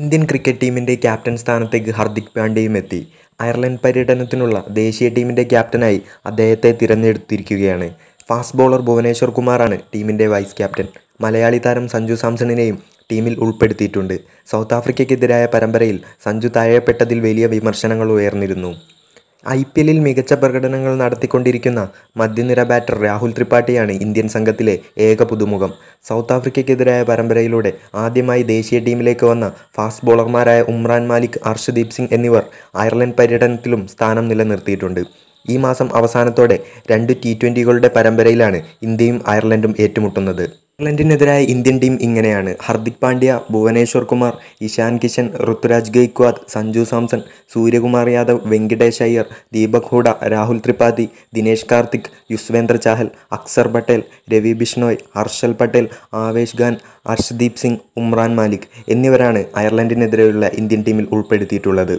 Indian cricket ടീമിൻ്റെ captain സ്ഥാനത്തേക്ക് ഹർദിക് പാണ്ഡ്യയും എത്തി അയർലൻഡ് പര്യടനത്തിനുള്ള ദേശീയ ടീമിൻ്റെ ക്യാപ്റ്റനായി അദ്ദേഹത്തെ തിരഞ്ഞെടുത്തിരിക്കുകയാണ് ഫാസ്റ്റ് ബോളർ ഭുവനേശ്വർ കുമാറാണ് ടീമിൻ്റെ വൈസ് ക്യാപ്റ്റൻ മലയാളി താരം സഞ്ജു സാംസണിനെയും ടീമിൽ ഉൾപ്പെടുത്തിയിട്ടുണ്ട് സൗത്ത് ആഫ്രിക്കയ്ക്കെതിരായ പരമ്പരയിൽ സഞ്ജു തഴയപ്പെട്ടതിൽ വലിയ വിമർശനങ്ങൾ ഉയർന്നിരുന്നു ഐ പി എല്ലിൽ മികച്ച പ്രകടനങ്ങൾ നടത്തിക്കൊണ്ടിരിക്കുന്ന മധ്യനിര ബാറ്റർ രാഹുൽ ത്രിപാഠിയാണ് ഇന്ത്യൻ സംഘത്തിലെ ഏക പുതുമുഖം സൗത്ത് ആഫ്രിക്കയ്ക്കെതിരായ പരമ്പരയിലൂടെ ആദ്യമായി ദേശീയ ടീമിലേക്ക് വന്ന ഫാസ്റ്റ് ബോളർമാരായ ഉമ്രാൻ മാലിക് അർഷദീപ് സിംഗ് എന്നിവർ അയർലൻഡ് പര്യടനത്തിലും സ്ഥാനം നിലനിർത്തിയിട്ടുണ്ട് ഈ മാസം അവസാനത്തോടെ രണ്ട് ടി ട്വൻ്റികളുടെ പരമ്പരയിലാണ് ഇന്ത്യയും അയർലൻഡും ഏറ്റുമുട്ടുന്നത് ഇംഗ്ലണ്ടിനെതിരായ ഇന്ത്യൻ ടീം ഇങ്ങനെയാണ് ഹർദിക് പാണ്ഡ്യ ഭുവനേശ്വർ കുമാർ ഇഷാൻ കിഷൻ ഋതുരാജ് ഗെയ്ക്വാദ് സഞ്ജു സാംസൺ സൂര്യകുമാർ യാദവ് വെങ്കിടേഷ് അയ്യർ ദീപക് ഹൂഡ രാഹുൽ ത്രിപാഠി ദിനേശ് കാർത്തിക് യുസ്വേന്ദ്ര ചാഹൽ അക്സർ പട്ടേൽ രവി ബിഷ്ണോയ് ഹർഷൽ പട്ടേൽ ആവേശ് ഖാൻ ഹർഷ്ദീപ് സിംഗ് ഉമ്രാൻ മാലിക് എന്നിവരാണ് അയർലൻഡിനെതിരെയുള്ള ഇന്ത്യൻ ടീമിൽ ഉൾപ്പെടുത്തിയിട്ടുള്ളത്